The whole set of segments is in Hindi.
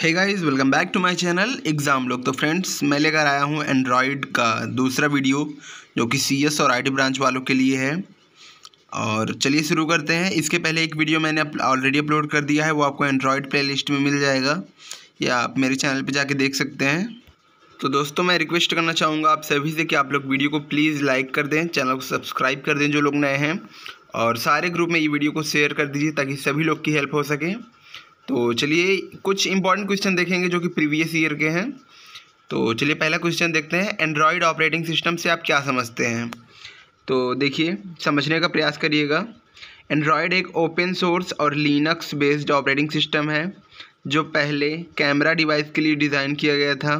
hey guys welcome back to my channel exam लोग तो फ्रेंड्स मैं लेकर आया हूँ एंड्रॉयड का दूसरा वीडियो जो कि सीएस और आईटी ब्रांच वालों के लिए है और चलिए शुरू करते हैं इसके पहले एक वीडियो मैंने ऑलरेडी अपलोड कर दिया है वो आपको एंड्रॉयड प्लेलिस्ट में मिल जाएगा या आप मेरे चैनल पर जाके देख सकते हैं तो दोस्तों मैं रिक्वेस्ट करना चाहूँगा आप सभी से कि आप लोग वीडियो को प्लीज़ लाइक कर दें चैनल को सब्सक्राइब कर दें जो लोग नए हैं और सारे ग्रुप में ये वीडियो को शेयर कर दीजिए ताकि सभी लोग की हेल्प हो सके तो चलिए कुछ इंपॉर्टेंट क्वेश्चन देखेंगे जो कि प्रीवियस ईयर के हैं तो चलिए पहला क्वेश्चन देखते हैं एंड्रॉयड ऑपरेटिंग सिस्टम से आप क्या समझते हैं तो देखिए समझने का प्रयास करिएगा एंड्रॉयड एक ओपन सोर्स और लिनक्स बेस्ड ऑपरेटिंग सिस्टम है जो पहले कैमरा डिवाइस के लिए डिज़ाइन किया गया था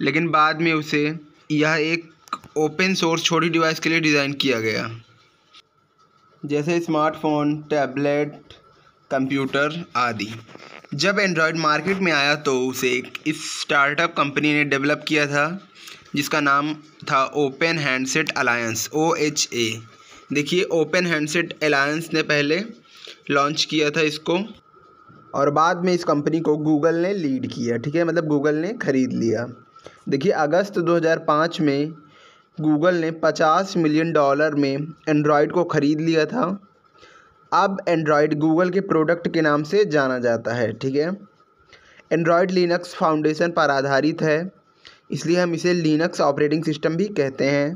लेकिन बाद में उसे यह एक ओपन सोर्स छोटी डिवाइस के लिए डिज़ाइन किया गया जैसे स्मार्टफोन टैबलेट कंप्यूटर आदि जब एंड्रॉयड मार्केट में आया तो उसे एक स्टार्टअप कंपनी ने डेवलप किया था जिसका नाम था open handset alliance O H A देखिए ओपन हैंडसेट अलायंस ने पहले लॉन्च किया था इसको और बाद में इस कंपनी को गूगल ने लीड किया ठीक है मतलब गूगल ने ख़रीद लिया देखिए अगस्त 2005 में गूगल ने 50 मिलियन डॉलर में एंड्रॉयड को ख़रीद लिया था अब एंड्रॉयड गूगल के प्रोडक्ट के नाम से जाना जाता है ठीक है एंड्रॉयड लिनक्स फाउंडेशन पर आधारित है इसलिए हम इसे लिनक्स ऑपरेटिंग सिस्टम भी कहते हैं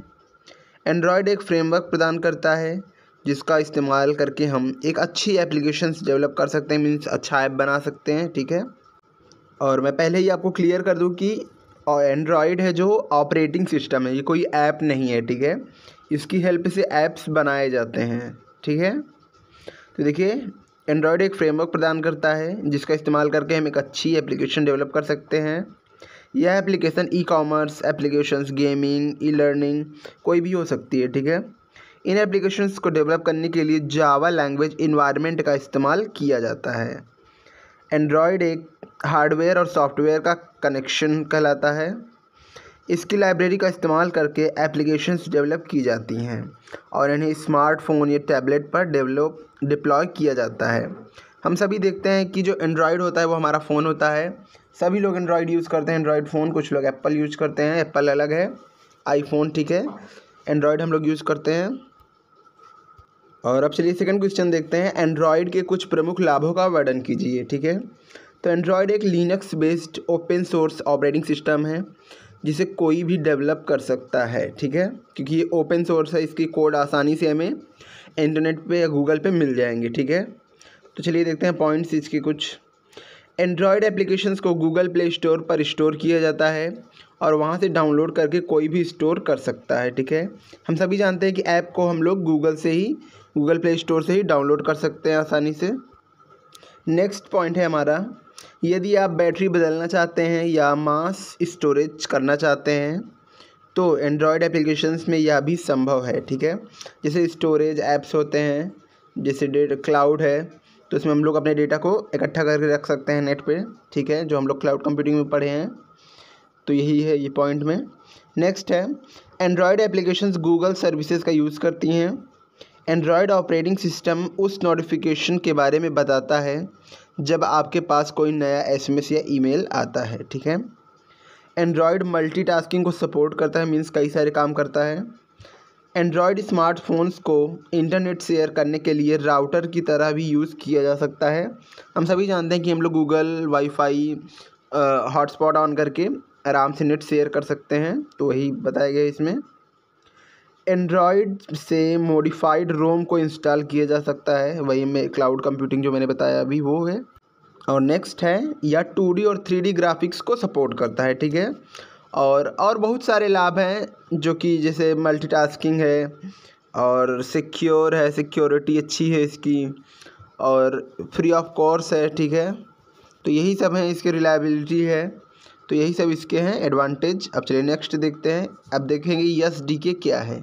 एंड्रॉयड एक फ्रेमवर्क प्रदान करता है जिसका इस्तेमाल करके हम एक अच्छी एप्लीकेशन डेवलप कर सकते हैं मीन्स अच्छा ऐप बना सकते हैं ठीक है और मैं पहले ही आपको क्लियर कर दूं कि एंड्रॉयड है जो ऑपरेटिंग सिस्टम है ये कोई ऐप नहीं है ठीक है इसकी हेल्प से ऐप्स बनाए जाते हैं ठीक है तो देखिए एंड्रॉयड एक फ्रेमवर्क प्रदान करता है जिसका इस्तेमाल करके हम एक अच्छी एप्लीकेशन डेवलप कर सकते हैं यह application e commerce applications gaming e learning कोई भी हो सकती है ठीक है इन एप्लीकेशंस को डेवलप करने के लिए जावा लैंग्वेज इन्वायरमेंट का इस्तेमाल किया जाता है एंड्रॉयड एक हार्डवेयर और सॉफ्टवेयर का कनेक्शन कहलाता है इसकी लाइब्रेरी का इस्तेमाल करके एप्लीकेशंस डेवलप की जाती हैं और इन्हें स्मार्टफोन या टैबलेट पर डेवलप डिप्लॉय किया जाता है हम सभी देखते हैं कि जो एंड्रॉयड होता है वो हमारा फ़ोन होता है सभी लोग एंड्रॉयड यूज़ करते हैं एंड्रॉयड फ़ोन कुछ लोग एप्पल यूज करते हैं एप्पल अलग है आईफोन ठीक है एंड्रॉयड हम लोग यूज़ करते हैं और अब चलिए सेकंड क्वेश्चन देखते हैं एंड्रॉयड के कुछ प्रमुख लाभों का वर्णन कीजिए ठीक है तो एंड्रॉयड एक Linux based open source operating system है जिसे कोई भी डेवलप कर सकता है ठीक है क्योंकि ये ओपन सोर्स है इसकी कोड आसानी से हमें इंटरनेट पे या गूगल पे मिल जाएंगे ठीक है तो चलिए देखते हैं पॉइंट्स इसके कुछ एंड्रॉयड एप्लीकेशंस को गूगल प्ले स्टोर पर स्टोर किया जाता है और वहाँ से डाउनलोड करके कोई भी स्टोर कर सकता है ठीक है हम सभी जानते हैं कि ऐप को हम लोग गूगल से ही गूगल प्ले स्टोर से ही डाउनलोड कर सकते हैं आसानी से नेक्स्ट पॉइंट है हमारा यदि आप बैटरी बदलना चाहते हैं या मास स्टोरेज करना चाहते हैं तो एंड्रॉयड एप्लीकेशंस में यह भी संभव है ठीक है जैसे स्टोरेज ऐप्स होते हैं जैसे डेटा क्लाउड है तो इसमें हम लोग अपने डेटा को इकट्ठा करके रख सकते हैं नेट पे ठीक है जो हम लोग क्लाउड कंप्यूटिंग में पढ़े हैं तो यही है ये पॉइंट में नेक्स्ट है एंड्रॉयड एप्लीकेशंस गूगल सर्विसेज का यूज़ करती हैं एंड्रॉयड ऑपरेटिंग सिस्टम उस नोटिफिकेशन के बारे में बताता है जब आपके पास कोई नया एसएमएस या ईमेल आता है ठीक है एंड्रॉयड मल्टीटास्किंग को सपोर्ट करता है मींस कई सारे काम करता है एंड्रॉयड स्मार्टफोन्स को इंटरनेट शेयर करने के लिए राउटर की तरह भी यूज़ किया जा सकता है हम सभी जानते हैं कि हम लोग गूगल वाईफाई हॉटस्पॉट ऑन करके आराम से नेट शेयर कर सकते हैं तो वही बताया गया इसमें एंड्रॉयड से मॉडिफाइड रोम को इंस्टॉल किया जा सकता है वही में क्लाउड कंप्यूटिंग जो मैंने बताया अभी वो है और नेक्स्ट है यह टू और थ्री ग्राफिक्स को सपोर्ट करता है ठीक है और और बहुत सारे लाभ हैं जो कि जैसे मल्टीटास्किंग है और सिक्योर है सिक्योरिटी अच्छी है इसकी और फ्री ऑफ कोर्स है ठीक है तो यही सब हैं इसके रिलायबिलिटी है तो यही सब इसके हैं एडवांटेज अब चलिए नेक्स्ट देखते हैं अब देखेंगे यस डी के क्या है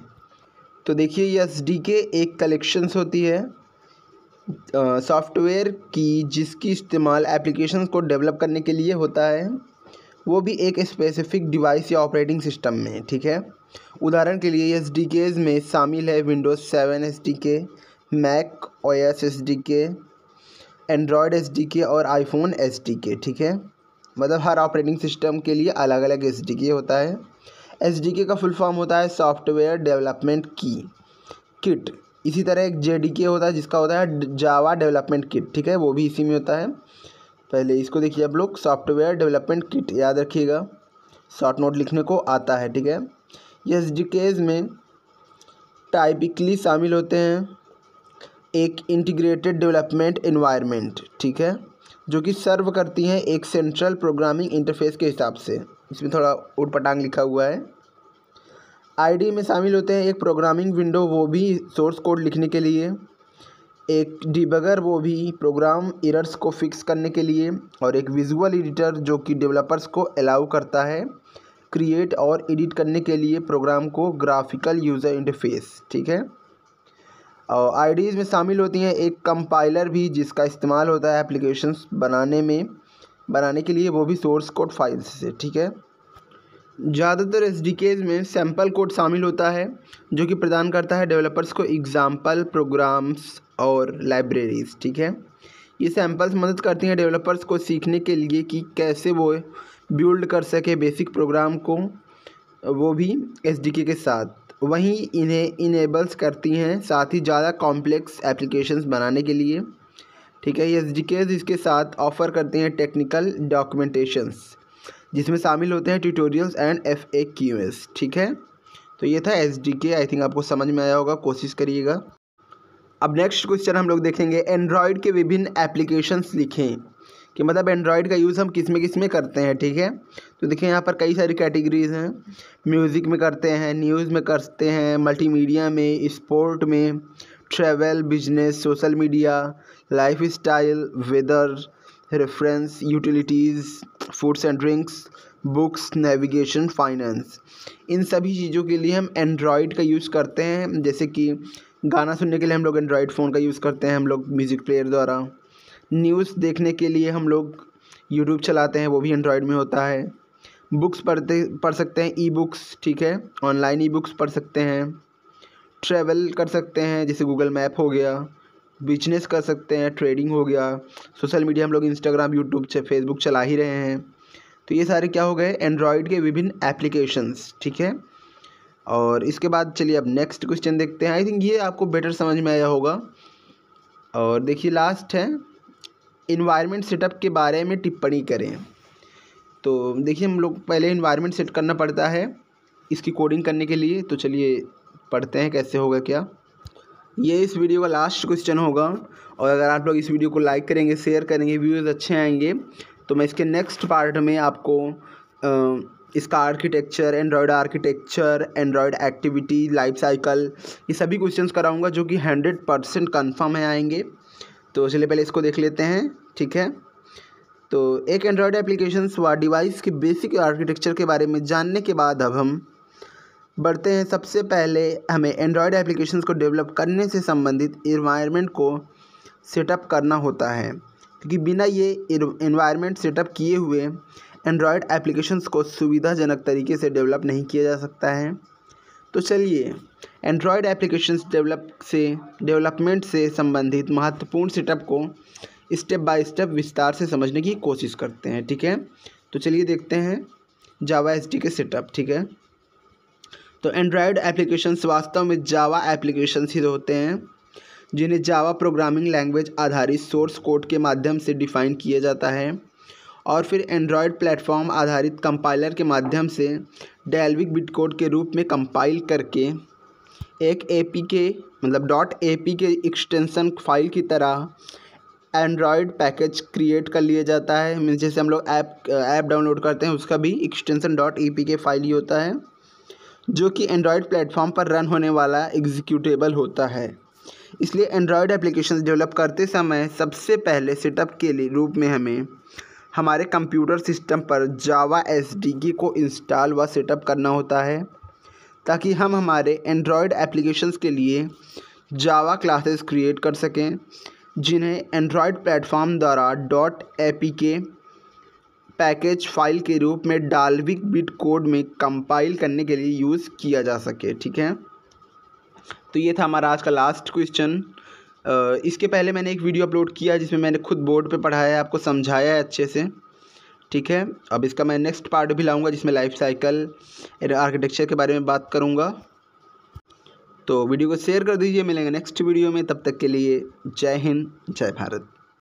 तो देखिए ये एस डी के एक कलेक्शंस होती है सॉफ्टवेयर की जिसकी इस्तेमाल एप्लीकेशन को डेवलप करने के लिए होता है वो भी एक स्पेसिफिक डिवाइस या ऑपरेटिंग सिस्टम में ठीक है उदाहरण के लिए एस डी में शामिल है Windows seven S D K Mac O S S D K Android S D K और आईफोन एस डी के ठीक है मतलब हर ऑपरेटिंग सिस्टम के लिए अलग अलग एस डी के होता है एस का फुल फॉर्म होता है सॉफ्टवेयर डेवलपमेंट की किट इसी तरह एक जे होता है जिसका होता है जावा डेवलपमेंट किट ठीक है वो भी इसी में होता है पहले इसको देखिए आप लोग सॉफ्टवेयर डेवलपमेंट किट याद रखिएगा शॉर्ट नोट लिखने को आता है ठीक है एस केज में टाइपिकली शामिल होते हैं एक इंटीग्रेटेड डेवलपमेंट इन्वायरमेंट ठीक है जो कि सर्व करती हैं एक सेंट्रल प्रोग्रामिंग इंटरफेस के हिसाब से इसमें थोड़ा ऊट पटांग लिखा हुआ है आईडी में शामिल होते हैं एक प्रोग्रामिंग विंडो वो भी सोर्स कोड लिखने के लिए एक डिबगर वो भी प्रोग्राम एरर्स को फिक्स करने के लिए और एक विजुअल एडिटर जो कि डेवलपर्स को अलाउ करता है क्रिएट और एडिट करने के लिए प्रोग्राम को ग्राफिकल यूज़र इंटरफेस ठीक है और आईडीज़ में शामिल होती हैं एक कंपाइलर भी जिसका इस्तेमाल होता है एप्लीकेशंस बनाने में बनाने के लिए वो भी सोर्स कोड फाइल्स से ठीक है ज़्यादातर एस में सैम्पल कोड शामिल होता है जो कि प्रदान करता है डेवलपर्स को एग्ज़ाम्पल प्रोग्राम्स और लाइब्रेरीज़ ठीक है ये सैम्पल्स मदद करती हैं डेवलपर्स को सीखने के लिए कि कैसे वो बिल्ड कर सके बेसिक प्रोग्राम को वो भी एस के साथ वहीं इन्हें इनेबल्स करती हैं साथ ही ज़्यादा कॉम्प्लेक्स एप्लीकेशंस बनाने के लिए ठीक है एस yes, इसके साथ ऑफ़र करते हैं टेक्निकल डॉक्यूमेंटेशंस जिसमें शामिल होते हैं tutorials and F A Q S ठीक है तो ये था एस डी के आई थिंक आपको समझ में आया होगा कोशिश करिएगा अब नेक्स्ट क्वेश्चन हम लोग देखेंगे एंड्रॉयड के विभिन्न एप्लीकेशंस लिखें कि मतलब एंड्रॉयड का यूज़ हम किस में किस में करते हैं ठीक है तो देखिए यहाँ पर कई सारी कैटेगरीज हैं म्यूज़िक में करते हैं न्यूज़ में करते हैं मल्टीमीडिया में स्पोर्ट में travel business social media life style weather reference utilities foods and drinks books navigation finance इन सभी चीज़ों के लिए हम एंड्रॉयड का यूज़ करते हैं जैसे कि गाना सुनने के लिए हम लोग एंड्रॉयड फ़ोन का यूज़ करते हैं हम लोग म्यूज़िक प्लेयर द्वारा न्यूज़ देखने के लिए हम लोग यूट्यूब चलाते हैं वो भी एंड्रॉयड में होता है बुक्स पढ़ते पढ़ सकते हैं ई बुक्स ठीक है ऑनलाइन ई बुक्स पढ़ सकते हैं ट्रैवल कर सकते हैं जैसे गूगल मैप हो गया बिजनेस कर सकते हैं ट्रेडिंग हो गया सोशल मीडिया हम लोग इंस्टाग्राम यूट्यूब फेसबुक चला ही रहे हैं तो ये सारे क्या हो गए एंड्रॉयड के विभिन्न एप्लीकेशंस ठीक है और इसके बाद चलिए अब नेक्स्ट क्वेश्चन देखते हैं आई थिंक ये आपको बेटर समझ में आया होगा और देखिए लास्ट है इन्वायरमेंट सेटअप के बारे में टिप्पणी करें तो देखिए हम लोग पहले इन्वायरमेंट सेट करना पड़ता है इसकी कोडिंग करने के लिए तो चलिए पढ़ते हैं कैसे होगा क्या ये इस वीडियो का लास्ट क्वेश्चन होगा और अगर आप लोग इस वीडियो को लाइक करेंगे शेयर करेंगे व्यूज़ अच्छे आएंगे तो मैं इसके नेक्स्ट पार्ट में आपको आ, इसका architecture Android architecture Android activity life cycle ये सभी क्वेश्चंस कराऊंगा जो कि हंड्रेड परसेंट कन्फर्म है आएंगे तो चलिए पहले इसको देख लेते हैं ठीक है तो एक एंड्रॉयड एप्लीकेशन व डिवाइस के बेसिक आर्किटेक्चर के बारे में जानने के बाद अब हम बढ़ते हैं सबसे पहले हमें एंड्रॉयड एप्लीकेशन को डेवलप करने से संबंधित इन्वायरमेंट को सेटअप करना होता है क्योंकि बिना ये इन्वायरमेंट सेटअप किए हुए एंड्रॉयड एप्लीकेशंस को सुविधाजनक तरीके से डेवलप नहीं किया जा सकता है तो चलिए एंड्रॉयड एप्लीकेशंस डेवलप से डेवलपमेंट से संबंधित महत्वपूर्ण सेटअप को स्टेप बाय स्टेप विस्तार से समझने की कोशिश करते हैं ठीक है तो चलिए देखते हैं जावा एस के सेटअप ठीक है तो एंड्रॉयड एप्लीकेशंस वास्तव में जावा एप्लीकेशंस ही होते हैं जिन्हें जावा प्रोग्रामिंग लैंग्वेज आधारित सोर्स कोड के माध्यम से डिफ़ाइन किया जाता है और फिर एंड्रॉयड प्लेटफॉर्म आधारित कंपाइलर के माध्यम से डेल्विक बिट कोड के रूप में कंपाइल करके एक ए के मतलब डॉट ए के एक्सटेंसन फाइल की तरह एंड्रॉयड पैकेज क्रिएट कर लिया जाता है मीन जैसे हम लोग ऐप ऐप डाउनलोड करते हैं उसका भी एक्सटेंसन डॉट ई के फाइल ही होता है जो कि एंड्रॉयड प्लेटफॉर्म पर रन होने वाला एग्जीक्यूटेबल होता है इसलिए एंड्रॉयड एप्लीकेशन डेवलप करते समय सबसे पहले सेटअप के लिए रूप में हमें हमारे कंप्यूटर सिस्टम पर जावा एस को इंस्टॉल व सेटअप करना होता है ताकि हम हमारे एंड्रॉयड एप्लीकेशंस के लिए जावा क्लासेस क्रिएट कर सकें जिन्हें एंड्रॉयड प्लेटफॉर्म द्वारा डॉट ए पैकेज फाइल के रूप में डाल्विक बिट कोड में कंपाइल करने के लिए यूज़ किया जा सके ठीक है तो ये था हमारा आज का लास्ट क्वेश्चन इसके पहले मैंने एक वीडियो अपलोड किया जिसमें मैंने खुद बोर्ड पे पढ़ाया है आपको समझाया है अच्छे से ठीक है अब इसका मैं नेक्स्ट पार्ट भी लाऊंगा जिसमें लाइफ साइकिल आर्किटेक्चर के बारे में बात करूँगा तो वीडियो को शेयर कर दीजिए मिलेंगे नेक्स्ट वीडियो में तब तक के लिए जय हिंद जय भारत